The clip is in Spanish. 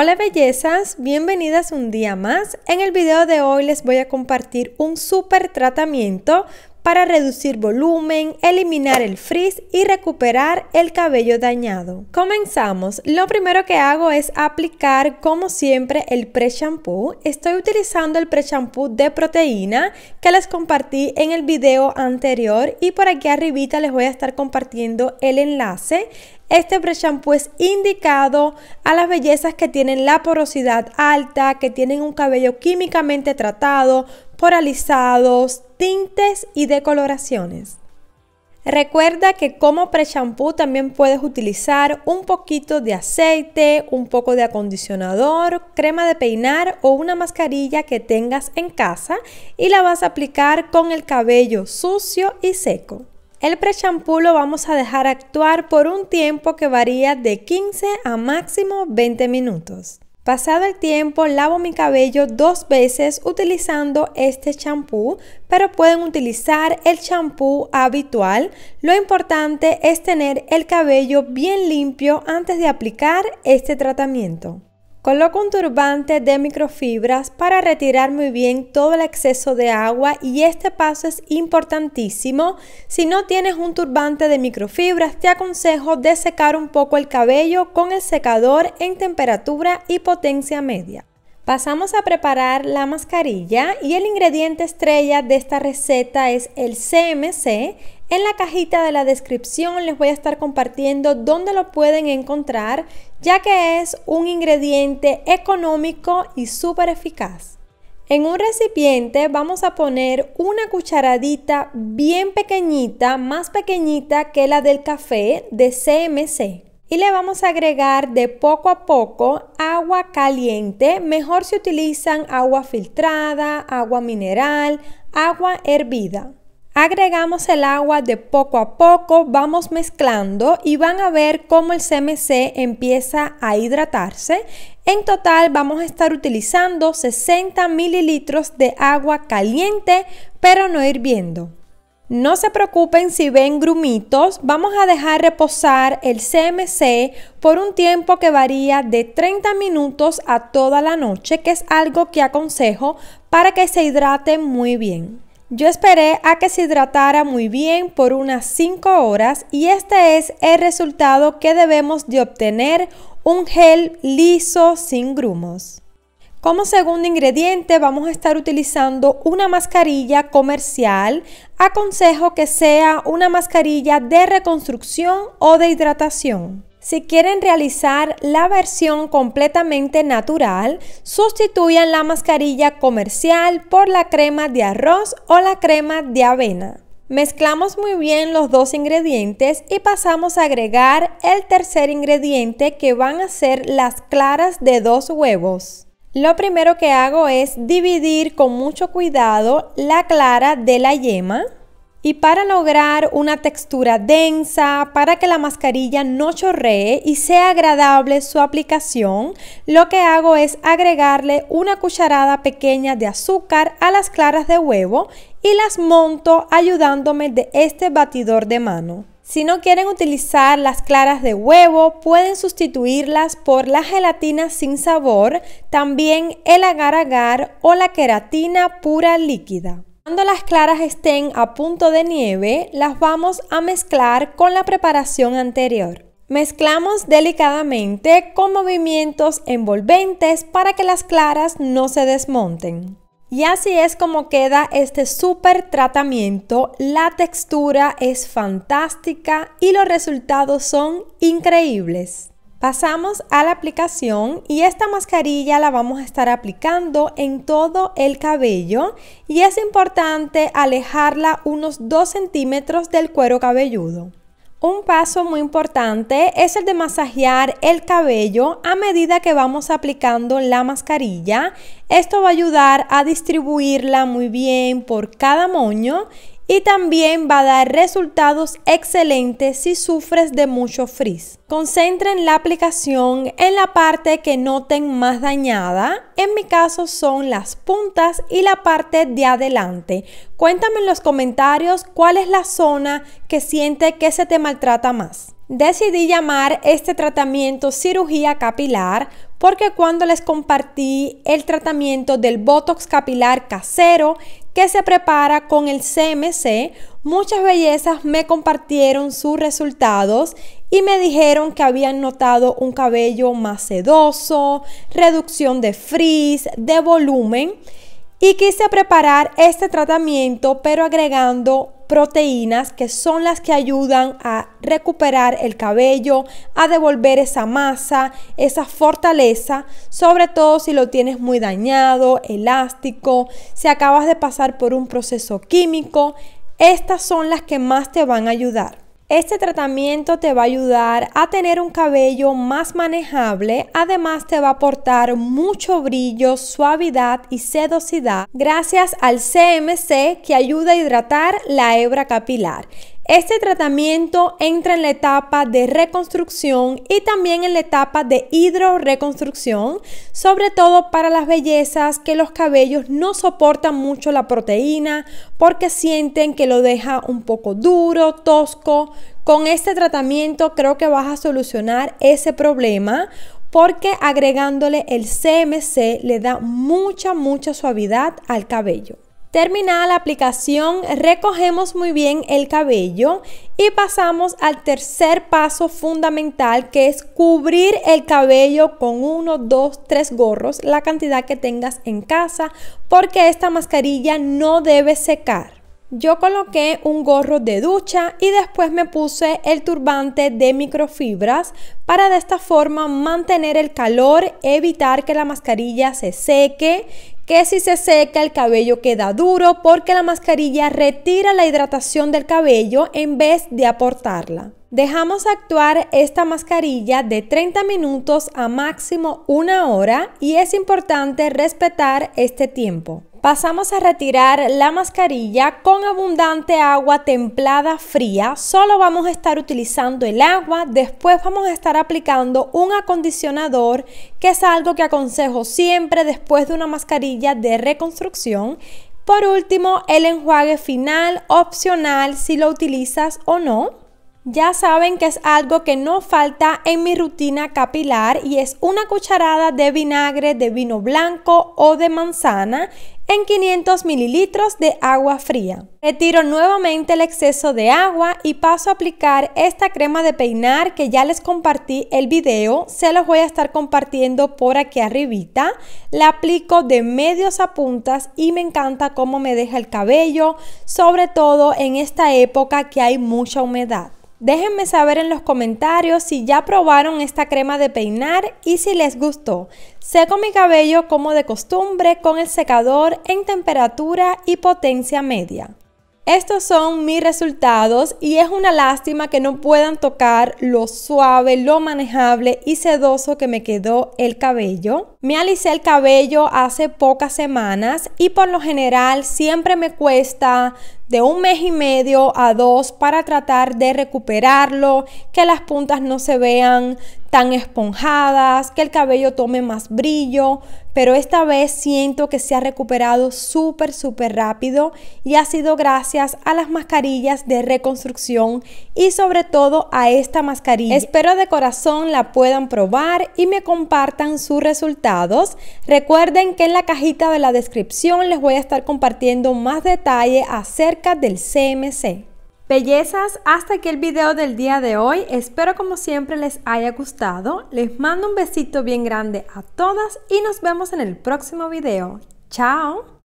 Hola bellezas, bienvenidas un día más. En el video de hoy les voy a compartir un super tratamiento para reducir volumen, eliminar el frizz y recuperar el cabello dañado. Comenzamos. Lo primero que hago es aplicar como siempre el pre-shampoo. Estoy utilizando el pre-shampoo de proteína que les compartí en el video anterior y por aquí arribita les voy a estar compartiendo el enlace. Este pre-shampoo es indicado a las bellezas que tienen la porosidad alta, que tienen un cabello químicamente tratado, poralizados, tintes y decoloraciones. Recuerda que como pre-shampoo también puedes utilizar un poquito de aceite, un poco de acondicionador, crema de peinar o una mascarilla que tengas en casa y la vas a aplicar con el cabello sucio y seco. El prechampú lo vamos a dejar actuar por un tiempo que varía de 15 a máximo 20 minutos. Pasado el tiempo, lavo mi cabello dos veces utilizando este champú, pero pueden utilizar el champú habitual. Lo importante es tener el cabello bien limpio antes de aplicar este tratamiento. Coloco un turbante de microfibras para retirar muy bien todo el exceso de agua y este paso es importantísimo. Si no tienes un turbante de microfibras, te aconsejo de secar un poco el cabello con el secador en temperatura y potencia media. Pasamos a preparar la mascarilla y el ingrediente estrella de esta receta es el CMC, en la cajita de la descripción les voy a estar compartiendo dónde lo pueden encontrar, ya que es un ingrediente económico y súper eficaz. En un recipiente vamos a poner una cucharadita bien pequeñita, más pequeñita que la del café de CMC. Y le vamos a agregar de poco a poco agua caliente. Mejor si utilizan agua filtrada, agua mineral, agua hervida. Agregamos el agua de poco a poco, vamos mezclando y van a ver cómo el CMC empieza a hidratarse. En total vamos a estar utilizando 60 mililitros de agua caliente, pero no hirviendo. No se preocupen si ven grumitos, vamos a dejar reposar el CMC por un tiempo que varía de 30 minutos a toda la noche, que es algo que aconsejo para que se hidrate muy bien. Yo esperé a que se hidratara muy bien por unas 5 horas y este es el resultado que debemos de obtener, un gel liso sin grumos. Como segundo ingrediente vamos a estar utilizando una mascarilla comercial. Aconsejo que sea una mascarilla de reconstrucción o de hidratación. Si quieren realizar la versión completamente natural, sustituyan la mascarilla comercial por la crema de arroz o la crema de avena. Mezclamos muy bien los dos ingredientes y pasamos a agregar el tercer ingrediente que van a ser las claras de dos huevos. Lo primero que hago es dividir con mucho cuidado la clara de la yema. Y para lograr una textura densa, para que la mascarilla no chorree y sea agradable su aplicación, lo que hago es agregarle una cucharada pequeña de azúcar a las claras de huevo y las monto ayudándome de este batidor de mano. Si no quieren utilizar las claras de huevo, pueden sustituirlas por la gelatina sin sabor, también el agar agar o la queratina pura líquida. Cuando las claras estén a punto de nieve, las vamos a mezclar con la preparación anterior. Mezclamos delicadamente con movimientos envolventes para que las claras no se desmonten. Y así es como queda este super tratamiento. La textura es fantástica y los resultados son increíbles. Pasamos a la aplicación y esta mascarilla la vamos a estar aplicando en todo el cabello y es importante alejarla unos 2 centímetros del cuero cabelludo. Un paso muy importante es el de masajear el cabello a medida que vamos aplicando la mascarilla. Esto va a ayudar a distribuirla muy bien por cada moño y también va a dar resultados excelentes si sufres de mucho frizz. Concentren la aplicación en la parte que noten más dañada. En mi caso son las puntas y la parte de adelante. Cuéntame en los comentarios cuál es la zona que siente que se te maltrata más. Decidí llamar este tratamiento cirugía capilar porque cuando les compartí el tratamiento del Botox capilar casero se prepara con el CMC, muchas bellezas me compartieron sus resultados y me dijeron que habían notado un cabello más sedoso, reducción de frizz, de volumen. Y quise preparar este tratamiento pero agregando proteínas que son las que ayudan a recuperar el cabello, a devolver esa masa, esa fortaleza, sobre todo si lo tienes muy dañado, elástico, si acabas de pasar por un proceso químico, estas son las que más te van a ayudar. Este tratamiento te va a ayudar a tener un cabello más manejable, además te va a aportar mucho brillo, suavidad y sedosidad gracias al CMC que ayuda a hidratar la hebra capilar. Este tratamiento entra en la etapa de reconstrucción y también en la etapa de hidroreconstrucción, sobre todo para las bellezas que los cabellos no soportan mucho la proteína porque sienten que lo deja un poco duro, tosco. Con este tratamiento creo que vas a solucionar ese problema porque agregándole el CMC le da mucha, mucha suavidad al cabello. Terminada la aplicación, recogemos muy bien el cabello y pasamos al tercer paso fundamental que es cubrir el cabello con uno, dos, tres gorros, la cantidad que tengas en casa, porque esta mascarilla no debe secar. Yo coloqué un gorro de ducha y después me puse el turbante de microfibras para de esta forma mantener el calor, evitar que la mascarilla se seque, que si se seca el cabello queda duro porque la mascarilla retira la hidratación del cabello en vez de aportarla. Dejamos actuar esta mascarilla de 30 minutos a máximo una hora y es importante respetar este tiempo. Pasamos a retirar la mascarilla con abundante agua templada fría. Solo vamos a estar utilizando el agua. Después vamos a estar aplicando un acondicionador, que es algo que aconsejo siempre después de una mascarilla de reconstrucción. Por último, el enjuague final, opcional si lo utilizas o no. Ya saben que es algo que no falta en mi rutina capilar y es una cucharada de vinagre de vino blanco o de manzana en 500 mililitros de agua fría. Retiro nuevamente el exceso de agua y paso a aplicar esta crema de peinar que ya les compartí el video, se los voy a estar compartiendo por aquí arribita. La aplico de medios a puntas y me encanta cómo me deja el cabello, sobre todo en esta época que hay mucha humedad. Déjenme saber en los comentarios si ya probaron esta crema de peinar y si les gustó. Seco mi cabello como de costumbre con el secador en temperatura y potencia media. Estos son mis resultados y es una lástima que no puedan tocar lo suave, lo manejable y sedoso que me quedó el cabello. Me alicé el cabello hace pocas semanas y por lo general siempre me cuesta de un mes y medio a dos para tratar de recuperarlo, que las puntas no se vean tan esponjadas, que el cabello tome más brillo, pero esta vez siento que se ha recuperado súper, súper rápido y ha sido gracias a las mascarillas de reconstrucción y sobre todo a esta mascarilla. Espero de corazón la puedan probar y me compartan sus resultados. Recuerden que en la cajita de la descripción les voy a estar compartiendo más detalle acerca del CMC. Bellezas, hasta aquí el video del día de hoy. Espero como siempre les haya gustado. Les mando un besito bien grande a todas y nos vemos en el próximo video. ¡Chao!